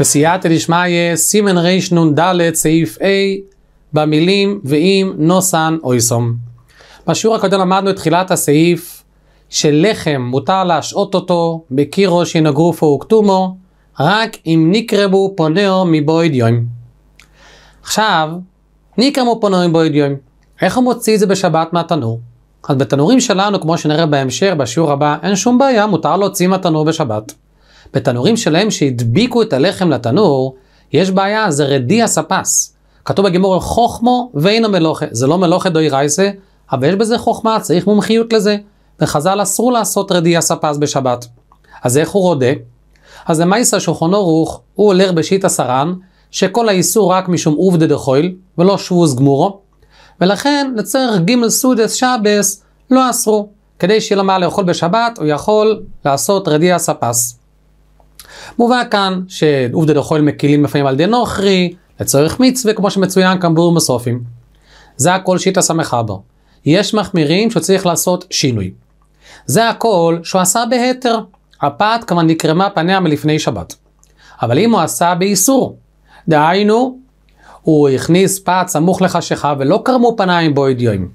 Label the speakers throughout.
Speaker 1: בסייעתא דשמיא, סימן רנ"ד סעיף A, במילים ואם נוסן אויסום. בשיעור הקודם למדנו את תחילת הסעיף שלחם מותר להשעות אותו בקירו שינגרופו וכתומו, רק אם נקרבו פונאו מבויד יום. עכשיו, נקרבו פונאו מבויד יום. איך הוא מוציא את זה בשבת מהתנור? אז בתנורים שלנו, כמו שנראה בהמשך, בשיעור הבא, אין שום בעיה, מותר להוציא מהתנור בשבת. בתנורים שלהם שהדביקו את הלחם לתנור, יש בעיה, זה רדי הספס. כתוב בגימור חוכמו ואין מלוכה. זה לא מלוכה דוי רייסה, אבל יש בזה חוכמה, צריך מומחיות לזה. וחז"ל אסרו לעשות רדי הספס בשבת. אז איך הוא רודה? אז למעשה שולחנו רוך, הוא הולך בשיט הסרן, שכל האיסור רק משום עובדה דחויל, ולא שבוז גמורו. ולכן לצורך גימל סודס שבס לא אסרו. כדי שיהיה לו מה לאכול בשבת, הוא יכול לעשות רדיע ספס. מובא כאן שעובדא דחול מקילים לפעמים על דין נוכרי, לצורך מצווה, כמו שמצוין כאן בורים וסופים. זה הכל שיטא סמך אבא. יש מחמירים שצריך לעשות שינוי. זה הכל שהוא עשה בהתר. הפת כבר נקרמה פניה מלפני שבת. אבל אם הוא עשה באיסור, דהיינו, הוא הכניס פת סמוך לחשיכה ולא קרמו פניים בו אדיועים.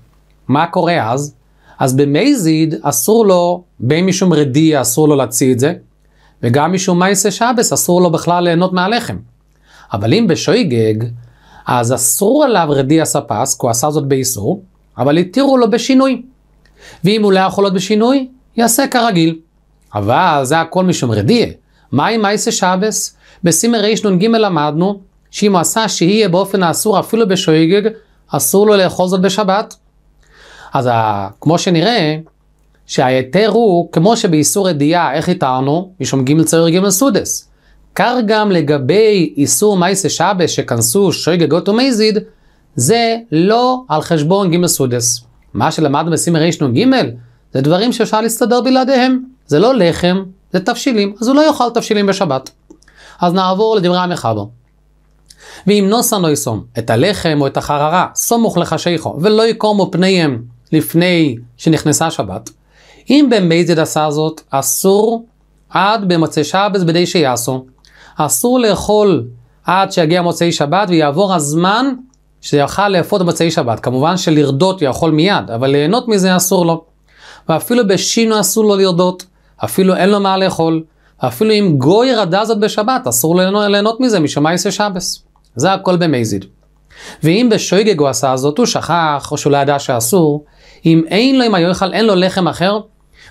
Speaker 1: מה קורה אז? אז במזיד אסור לו, בין משום רדיע אסור לו להציע את זה, וגם משום מייסה שבס אסור לו בכלל ליהנות מהלחם. אבל אם בשויגג, אז אסרו עליו רדי הספס, כי הוא עשה זאת באיסור, אבל התירו לו בשינוי. ואם הוא לא יכול להיות בשינוי, יעשה כרגיל. אבל זה הכל משום רדיה. מה עם מייסה שבס? בסימר נ"ג למדנו שאם הוא עשה שיהיה באופן האסור אפילו בשויגג, אסור לו לאכול זאת בשבת. אז כמו שנראה, שההיתר הוא, כמו שבאיסור ידיעה, איך התארנו? משום ג' צעיר ג' סודס. כך גם לגבי איסור מייסה שבס שכנסו שוי גגות ומייזיד, זה לא על חשבון ג' סודס. מה שלמדנו בסימר רישנו גימל, זה דברים שאפשר להסתדר בלעדיהם. זה לא לחם, זה תבשילים, אז הוא לא יאכל תבשילים בשבת. אז נעבור לדברי המחבר. ואם נוסה לא יסום את הלחם או את החררה, סמוך לחשיכו, ולא יקומו פניהם לפני שנכנסה שבת, אם במייזד עשה זאת, אסור עד במוצאי שבת בדי שיעשו. אסור לאכול עד שיגיע מוצאי שבת ויעבור הזמן שיכל לאפות במוצאי שבת. כמובן שלרדות יאכול מיד, אבל ליהנות מזה אסור לו. ואפילו בשינו אסור לו לרדות, אפילו אין לו מה לאכול, אפילו אם גוי רדה זאת בשבת, אסור ליהנות, ליהנות מזה משמייסי שבס. זה הכל במייזיד. ואם בשויגג הוא עשה זאת, הוא שכח, או שהוא לא ידע שאסור, אם אין לו, אם היוכל, אין לו לחם אחר,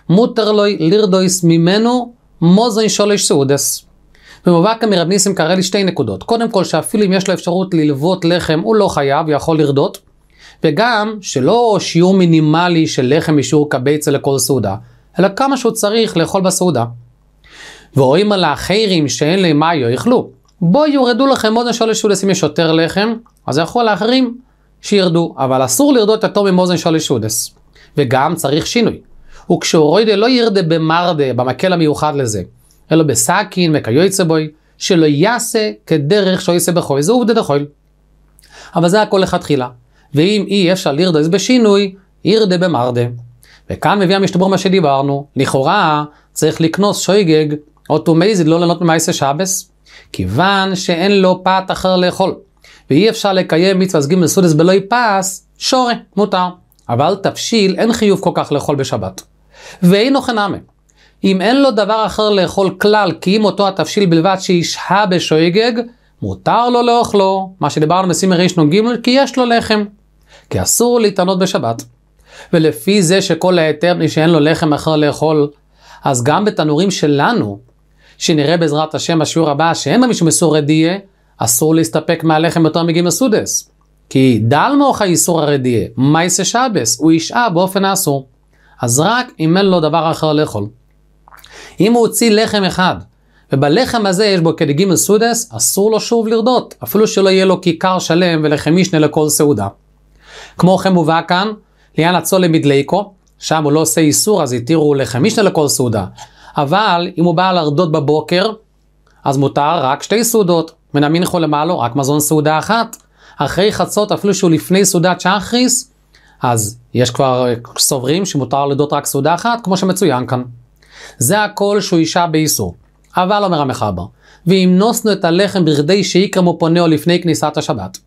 Speaker 1: מותר muterloj lirdois ממנו מוזן שולש סעודס. מרב ניסים קרא לי שתי נקודות. קודם כל, שאפילו אם יש לו אפשרות ללוות לחם, הוא לא חייב, יכול לרדות. וגם, שלא שיעור מינימלי של לחם משיעור קבצה לכל סעודה, אלא כמה שהוא צריך לאכול בסעודה. ואוהים על האחרים שאין להם מה יאכלו. בואו יורדו לכם מוזן שולש סעודס אם יש יותר לחם, אז יאכלו על האחרים שירדו, אבל אסור לרדות יותר ממוזן שולש סעודס. וגם צריך שינוי. הוא כשאורוידה לא ירדה במרדה, במקל המיוחד לזה, אלא בסכין, וכיוצא בוי, שלא יעשה כדרך יעשה בחוי, זה עובדת החוי. אבל זה הכל לכתחילה. ואם אי אפשר לירדה לרדס בשינוי, ירדה במרדה. וכאן מביא המשתבר מה שדיברנו, לכאורה צריך לקנוס שויגג, או מייזיד לא ליהנות ממעשה שבס, כיוון שאין לו פת אחר לאכול. ואי אפשר לקיים מצווה ג' סודס בלא יפס, שורה, מותר. אבל תבשיל אין חיוב כל כך לאכול בשבת. ואינו חנמי. אם אין לו דבר אחר לאכול כלל, כי אם אותו התבשיל בלבד שישהה בשויגג, מותר לו לאוכלו, מה שדיברנו בסימי רישנו ג' כי יש לו לחם. כי אסור להתענות בשבת. ולפי זה שכל ההיתר בלי שאין לו לחם אחר לאכול, אז גם בתנורים שלנו, שנראה בעזרת השם בשיעור הבא שאין בה מישהו מסורדיה, אסור להסתפק מהלחם יותר מגימל סודס. כי דל מוח האיסור הרדיה, מייסה שבס, הוא ישעה באופן האסור. אז רק אם אין לו דבר אחר לאכול. אם הוא הוציא לחם אחד, ובלחם הזה יש בו כדגים מסודס, אסור לו שוב לרדות, אפילו שלא יהיה לו כיכר שלם ולחם משנה לכל סעודה. כמו כן מובא כאן, ליאן הצולם מדלייקו, שם הוא לא עושה איסור, אז התירו לחם משנה לכל סעודה. אבל אם הוא בא לרדות בבוקר, אז מותר רק שתי סעודות. מן המינכו למעלו, רק מזון סעודה אחת. אחרי חצות, אפילו שהוא לפני סעודת שחריס, אז יש כבר אה, סוברים שמותר לדות רק סעודה אחת, כמו שמצוין כאן. זה הכל שהוא אישה באיסור. אבל אומר המחבר, ואם נוסנו את הלחם בכדי שיקרא מופונהו לפני כניסת השבת,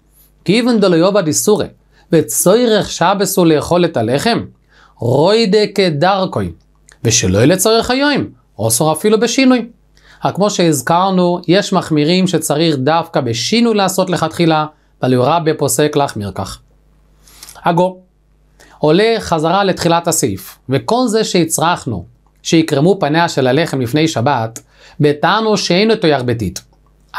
Speaker 1: כיוון דלויובד איסורי, וצוירך שבסו לאכול את הלחם, רוידה כדרכוי, ושלא יהיה לצורך היום, אוסור אפילו בשינוי. כמו שהזכרנו, יש מחמירים שצריך דווקא בשינוי לעשות לכתחילה, ולא רבי פוסק להחמיר כך. הגו, עולה חזרה לתחילת הסעיף, וכל זה שהצרכנו, שיקרמו פניה של הלחם לפני שבת, בטענו שאין אותו ירבטית.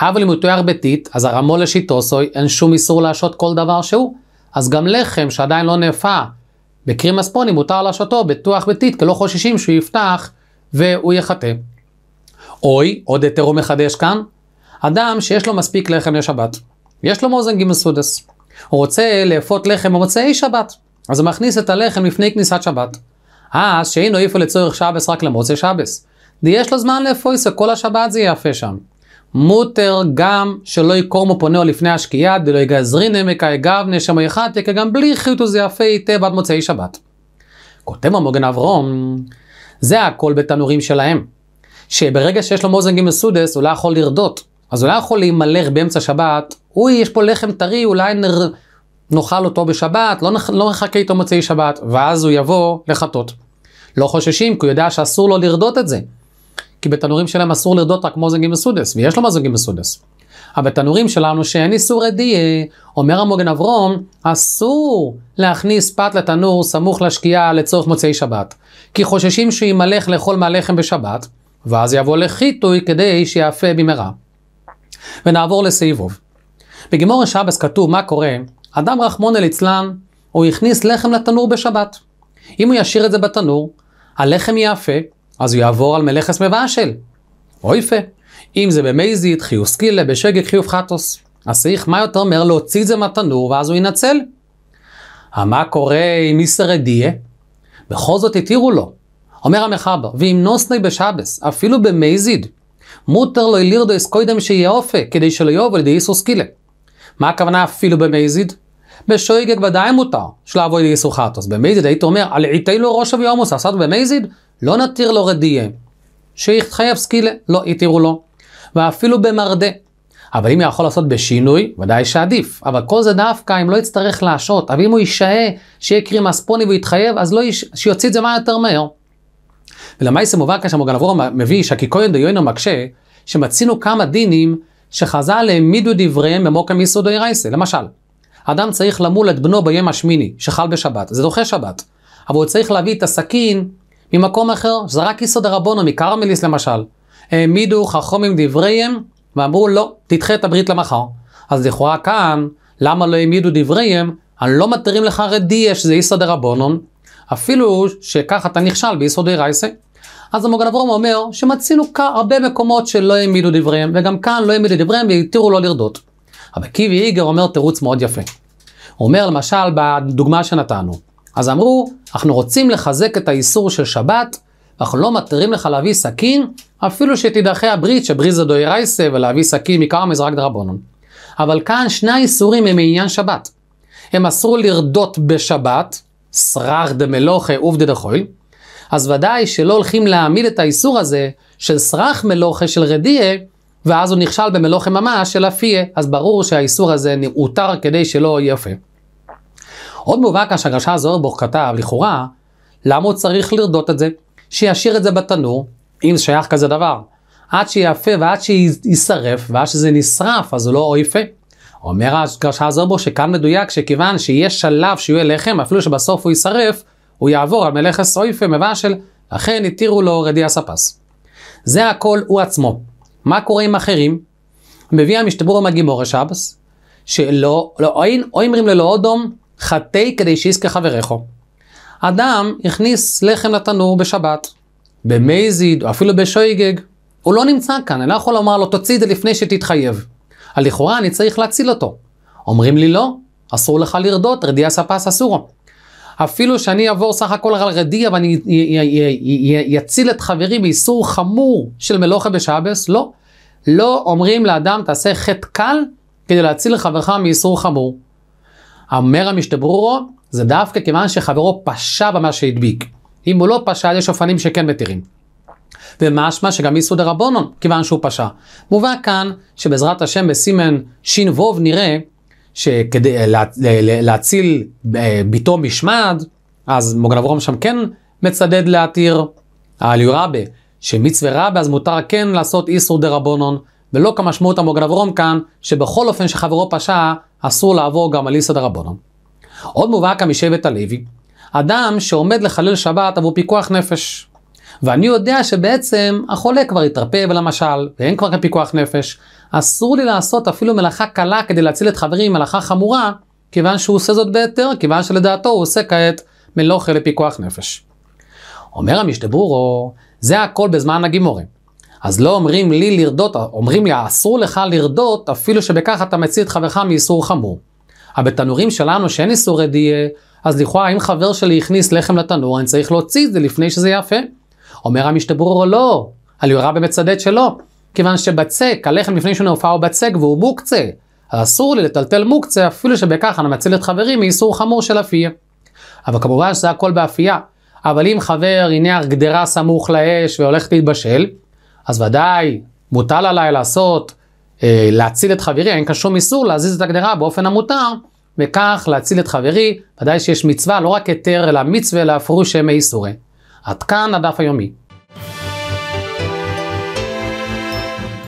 Speaker 1: אבל אם הוא תויר ביתית, אז הרמו לשיטוסוי אין שום איסור להשעות כל דבר שהוא. אז גם לחם שעדיין לא נאפה בקרים פוני מותר להשעותו בטוח ביתית, כי לא חוששים שהוא יפתח והוא יחטא. אוי, עוד היתר הוא מחדש כאן, אדם שיש לו מספיק לחם לשבת. יש לו מאזן גימסודס. הוא רוצה לאפות לחם במוצאי שבת. אז הוא מכניס את הלחם לפני כניסת שבת. אז שאינו איפה לצורך שבס רק למוצא שבס. ויש לו זמן לאפויסו, כל השבת זה יפה שם. מותר גם שלא יקורמו פונהו לפני השקיעה, דלא יגזרין עמקה יגבנה שמו יחתיה, גם בלי חיטו זה יפה היטב בעד מוצאי שבת. כותב המוגן אברום, זה הכל בתנורים שלהם. שברגע שיש לו מוזנגים מסודס, הוא לא יכול לרדות. אז הוא לא יכול להימלך באמצע שבת, אוי, יש פה לחם טרי, אולי נר... נאכל אותו בשבת, לא, נח, לא נחכה איתו מוצאי שבת, ואז הוא יבוא לחטות. לא חוששים, כי הוא יודע שאסור לו לרדות את זה. כי בתנורים שלהם אסור לרדות רק מוזגים מסודס, ויש לו מוזגים מסודס. אבל בתנורים שלנו שאין איסור אדיה, אומר המוגן אברום, אסור להכניס פת לתנור סמוך לשקיעה לצורך מוצאי שבת. כי חוששים שימלך לאכול מהלחם בשבת, ואז יבוא לחיטוי כדי שיאפה במהרה. ונעבור לסעיבוב. בגימור שבס כתוב מה קורה אדם רחמון אל ליצלן, הוא הכניס לחם לתנור בשבת. אם הוא ישאיר את זה בתנור, הלחם יאפה, אז הוא יעבור על מלאכס מבאשל. אויפה. אם זה במייזית, חיוס קילה, בשגג, חיוב חטוס. אז צריך מה יותר מהר להוציא את זה מהתנור, ואז הוא ינצל. מה קורה עם איסרדיה? בכל זאת התירו לו. אומר המחבר, ואם נוסני בשבס, אפילו במייזיד, מותר לו לירדו קוידם שיהיה אופה, כדי שלא יאהבו על ידי איסוס קילה. מה הכוונה אפילו במייזיד? בשויגג ודאי מותר, שלעבוד לאיסור חטוס. במזיד היית אומר, על עיתי לו ראש אבי עמוס, עשת במזיד, לא נתיר לו רדיה. שיתחייב סקילה, לא התירו לו. ואפילו במרדה. אבל אם יכול לעשות בשינוי, ודאי שעדיף. אבל כל זה דווקא אם לא יצטרך להשעות. אבל אם הוא יישאה שיהיה קרימספוני ויתחייב, אז לא יש... שיוציא את זה מה יותר מהר. ולמעשה מובא כאשר מוגן עבור מביא שכי כהן דיונו מקשה, שמצינו כמה דינים שחז"ל העמידו דבריהם במוקם יסודו ירייסה. למשל, אדם צריך למול את בנו ביום השמיני, שחל בשבת, זה דוחה שבת. אבל הוא צריך להביא את הסכין ממקום אחר, זה רק יסוד הרבונו, מקרמליס למשל. העמידו חכומים דבריהם, ואמרו לא, תדחה את הברית למחר. אז לכאורה כאן, למה לא העמידו דבריהם? אני לא מתירים לך רדי רדיע שזה יסוד הרבונון, אפילו שככה אתה נכשל ביסודי רייסה. אז המוגן אברום אומר שמצינו כאן הרבה מקומות שלא העמידו דבריהם, וגם כאן לא העמידו דבריהם והתירו לו לא לרדות. אבל קיבי איגר אומר תירוץ מאוד יפה. הוא אומר למשל בדוגמה שנתנו, אז אמרו, אנחנו רוצים לחזק את האיסור של שבת, אנחנו לא מתירים לך להביא סכין, אפילו שתידחה הברית שבריזה דוי רייסה ולהביא סכין מקרמה מזרק רק דרבנון. אבל כאן שני האיסורים הם מעניין שבת. הם אסרו לרדות בשבת, סרח דמלוכה עובדה דחויל, אז ודאי שלא הולכים להעמיד את האיסור הזה של סרח מלוכה של רדיה ואז הוא נכשל במלוא חממה של הפיה, אז ברור שהאיסור הזה הותר כדי שלא יהיה יפה. עוד מובא כאן שהגרשה זוהרבוך כתב, לכאורה, למה הוא צריך לרדות את זה? שישאיר את זה בתנור, אם שייך כזה דבר. עד שיפה ועד שיישרף, ועד שזה נשרף, אז הוא לא יפה. אומר הגרשה זוהרבוך שכאן מדויק, שכיוון שיש שלב שיהיה לחם, אפילו שבסוף הוא יישרף, הוא יעבור על מלאכס אויפה מבשל, לכן התירו לו רדיאס הפס. זה הכל הוא עצמו. מה קורה עם אחרים? מביא המשתבור עם מהגימור השבס, שלא, לא, או אומרים ללא אודום, חטא כדי שיזכה חברךו. אדם הכניס לחם לתנור בשבת, במייזיד, או אפילו בשויגג. הוא לא נמצא כאן, אני לא יכול לומר לו, תוציא את זה לפני שתתחייב. לכאורה אני צריך להציל אותו. אומרים לי לא, אסור לך לרדות, רדיאס הפס אסורו. אפילו שאני אעבור סך הכל על רדיע ואני אציל את חברי באיסור חמור של מלוכה בשעבס, לא. לא אומרים לאדם תעשה חטא קל כדי להציל חברך מאיסור חמור. אומר המשתברורו, זה דווקא כיוון שחברו פשע במה שהדביק. אם הוא לא פשע, יש אופנים שכן מתירים. ומשמע שגם איסור דרבונון, כיוון שהוא פשע. מובא כאן שבעזרת השם בסימן ש"ו נראה שכדי אה, לה, להציל אה, ביתו משמד, אז מוגן אברום שם כן מצדד להתיר על יורבה, שמצווה רבה אז מותר כן לעשות איסור דה רבונון, ולא כמשמעות המוגן אברום כאן, שבכל אופן שחברו פשע, אסור לעבור גם על איסור רבונון. עוד מובהק משבט הלוי, אדם שעומד לחלל שבת עבור פיקוח נפש. ואני יודע שבעצם החולה כבר התרפא ולמשל, ואין כבר כאן פיקוח נפש. אסור לי לעשות אפילו מלאכה קלה כדי להציל את חברי מלאכה חמורה, כיוון שהוא עושה זאת בהיתר, כיוון שלדעתו הוא עושה כעת מלוכה לפיקוח נפש. אומר המשתבורו, זה הכל בזמן הגימורים. אז לא אומרים לי לרדות, אומרים לי אסור לך לרדות, אפילו שבכך אתה מציל את חברך מאיסור חמור. אבל בתנורים שלנו שאין איסורי דיה, אז לכאורה אם חבר שלי הכניס לחם לתנור, אני צריך להוציא את זה לפני שזה יפה. אומר המשתברור לא, אליורבא מצדד שלא, כיוון שבצק, הלחם לפני שהוא שנעופה הוא בצק והוא מוקצה. אסור לי לטלטל מוקצה, אפילו שבכך אני מציל את חברי מאיסור חמור של אפייה. אבל כמובן שזה הכל באפייה. אבל אם חבר הנה גדרה סמוך לאש והולך להתבשל, אז ודאי מוטל עליי לעשות, אה, להציל את חברי, אין כאן שום איסור להזיז את הגדרה באופן המותר, וכך להציל את חברי, ודאי שיש מצווה, לא רק היתר, אלא מצווה להפרוש שמי איסורי. עד כאן הדף היומי.